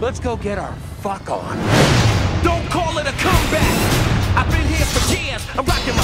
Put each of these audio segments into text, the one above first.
Let's go get our fuck on. Don't call it a comeback. I've been here for years. I'm rocking my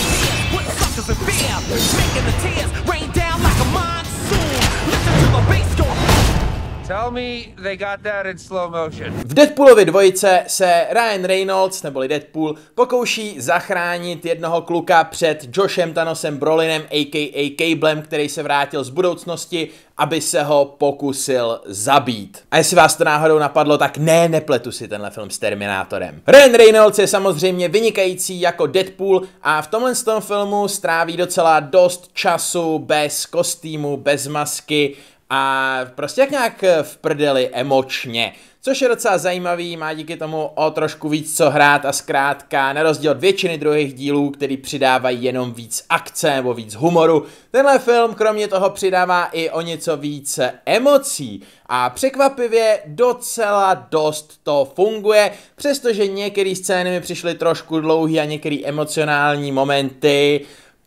Tell me they got that in slow motion. V Deadpoolovi dvojice se Ryan Reynolds, neboli Deadpool, pokouší zachránit jednoho kluka před Joshem Thanosem Brolinem, a.k.a. Cablem, který se vrátil z budoucnosti, aby se ho pokusil zabít. A jestli vás to náhodou napadlo, tak ne, nepletu si tenhle film s Terminátorem. Ryan Reynolds je samozřejmě vynikající jako Deadpool a v tomhle tom filmu stráví docela dost času bez kostýmu, bez masky a prostě jak nějak eh, v prdeli emočně. Což je docela zajímavý, má díky tomu o trošku víc co hrát a zkrátka, na rozdíl od většiny druhých dílů, který přidávají jenom víc akce nebo víc humoru, tenhle film kromě toho přidává i o něco více emocí a překvapivě docela dost to funguje, přestože některé scény mi přišly trošku dlouhé a některé emocionální momenty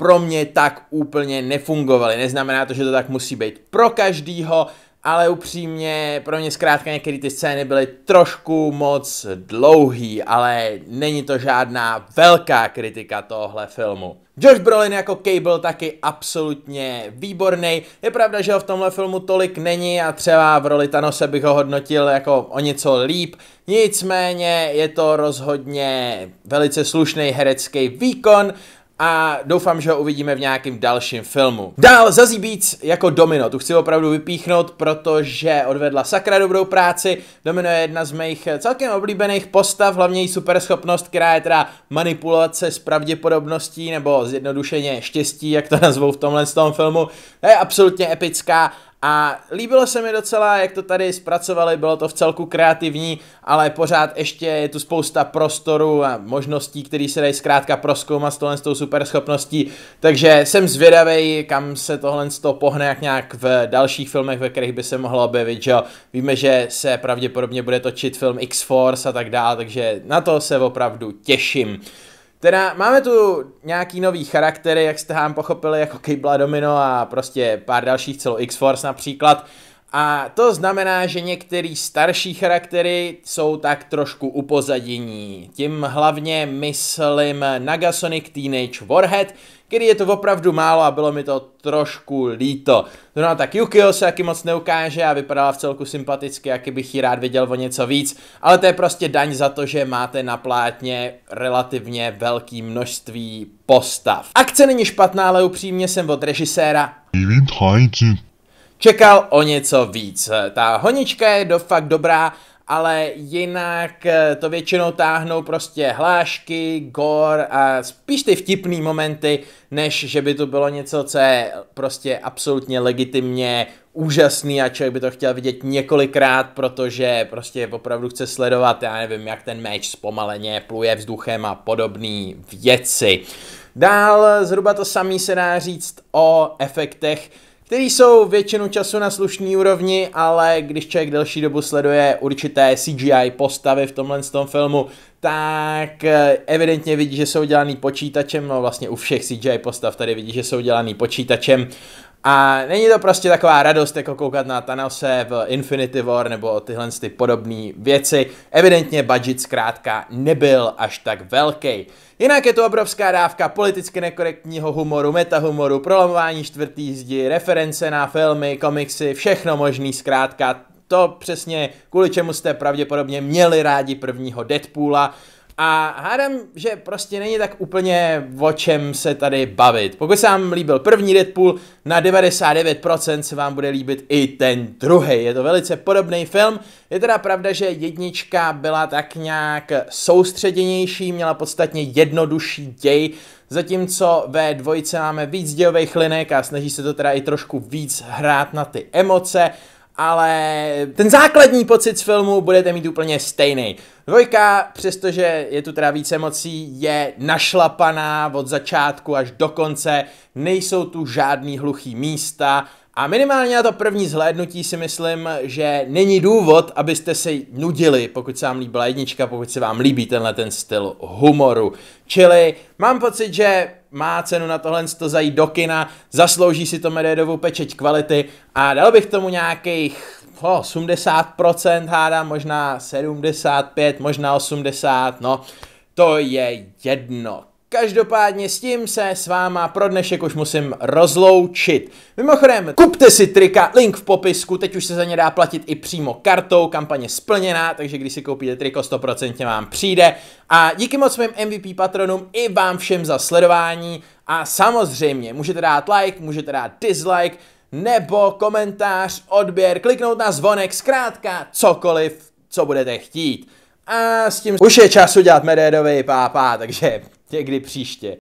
pro mě tak úplně nefungovaly. Neznamená to, že to tak musí být pro každýho, ale upřímně, pro mě zkrátka některé ty scény byly trošku moc dlouhý, ale není to žádná velká kritika tohle filmu. Josh Brolin jako Cable taky absolutně výborný. Je pravda, že ho v tomhle filmu tolik není a třeba v roli Thanose bych ho hodnotil jako o něco líp. Nicméně je to rozhodně velice slušný herecký výkon a doufám, že ho uvidíme v nějakém dalším filmu. Dál Zazí Beats jako Domino, tu chci opravdu vypíchnout, protože odvedla sakra dobrou práci. Domino je jedna z mých eh, celkem oblíbených postav, hlavně její superschopnost, která je teda manipulace s pravděpodobností, nebo zjednodušeně štěstí, jak to nazvou v tomhle z tom filmu. je absolutně epická a líbilo se mi docela, jak to tady zpracovali, bylo to v celku kreativní, ale pořád ještě je tu spousta prostoru a možností, které se dají zkrátka proskoumat s tohle s tou super schopností. Takže jsem zvědavý, kam se tohle z toho pohne jak nějak v dalších filmech, ve kterých by se mohlo objevit. Že? Víme, že se pravděpodobně bude točit film X-Force a tak dále, takže na to se opravdu těším. Teda máme tu nějaký nový charaktery, jak jste hám pochopili, jako Kibla Domino a prostě pár dalších celou X-Force například. A to znamená, že některý starší charaktery jsou tak trošku upozadění. Tím hlavně myslím Nagasonic Teenage Warhead, který je to opravdu málo a bylo mi to trošku líto. No tak Yukio se taky moc neukáže a vypadala v celku sympaticky, jaký bych ji rád viděl o něco víc, ale to je prostě daň za to, že máte na plátně relativně velký množství postav. Akce není špatná, ale upřímně jsem od režiséra čekal o něco víc. Ta honička je do fakt dobrá, ale jinak eh, to většinou táhnou prostě hlášky, gor a spíš ty vtipný momenty, než že by to bylo něco, co je prostě absolutně legitimně úžasný a člověk by to chtěl vidět několikrát, protože prostě opravdu chce sledovat, já nevím, jak ten meč zpomaleně pluje vzduchem a podobné věci. Dál zhruba to samý se dá říct o efektech, který jsou většinu času na slušný úrovni, ale když člověk delší dobu sleduje určité CGI postavy v tomhle tom filmu, tak eh, evidentně vidí, že jsou dělaný počítačem, no vlastně u všech CGI postav tady vidí, že jsou dělaný počítačem a není to prostě taková radost, jako koukat na Thanose v Infinity War nebo tyhle ty podobné věci. Evidentně budget zkrátka nebyl až tak velký. Jinak je to obrovská dávka politicky nekorektního humoru, metahumoru, prolamování čtvrtý zdi, reference na filmy, komiksy, všechno možný zkrátka. To přesně kvůli čemu jste pravděpodobně měli rádi prvního Deadpoola a hádám, že prostě není tak úplně o čem se tady bavit. Pokud se vám líbil první Deadpool, na 99% se vám bude líbit i ten druhý. Je to velice podobný film. Je teda pravda, že jednička byla tak nějak soustředěnější, měla podstatně jednodušší děj, zatímco ve dvojce máme víc dějových linek a snaží se to teda i trošku víc hrát na ty emoce ale ten základní pocit z filmu budete mít úplně stejný. Dvojka, přestože je tu teda více emocí, je našlapaná od začátku až do konce, nejsou tu žádný hluchý místa, a minimálně na to první zhlédnutí si myslím, že není důvod, abyste se nudili, pokud se vám líbila jednička, pokud se vám líbí tenhle ten styl humoru. Čili mám pocit, že má cenu na tohle to zajít do kina, zaslouží si to Mededovu pečeť kvality a dal bych tomu nějakých oh, 80% hádám, možná 75, možná 80, no to je jedno. Každopádně s tím se s váma pro dnešek už musím rozloučit. Mimochodem, kupte si trika, link v popisku, teď už se za ně dá platit i přímo kartou, kampaně splněná, takže když si koupíte triko, 100% vám přijde. A díky moc svým MVP patronům i vám všem za sledování a samozřejmě můžete dát like, můžete dát dislike, nebo komentář, odběr, kliknout na zvonek, zkrátka cokoliv, co budete chtít. A s tím už je čas udělat medédový pápa, takže někdy příště.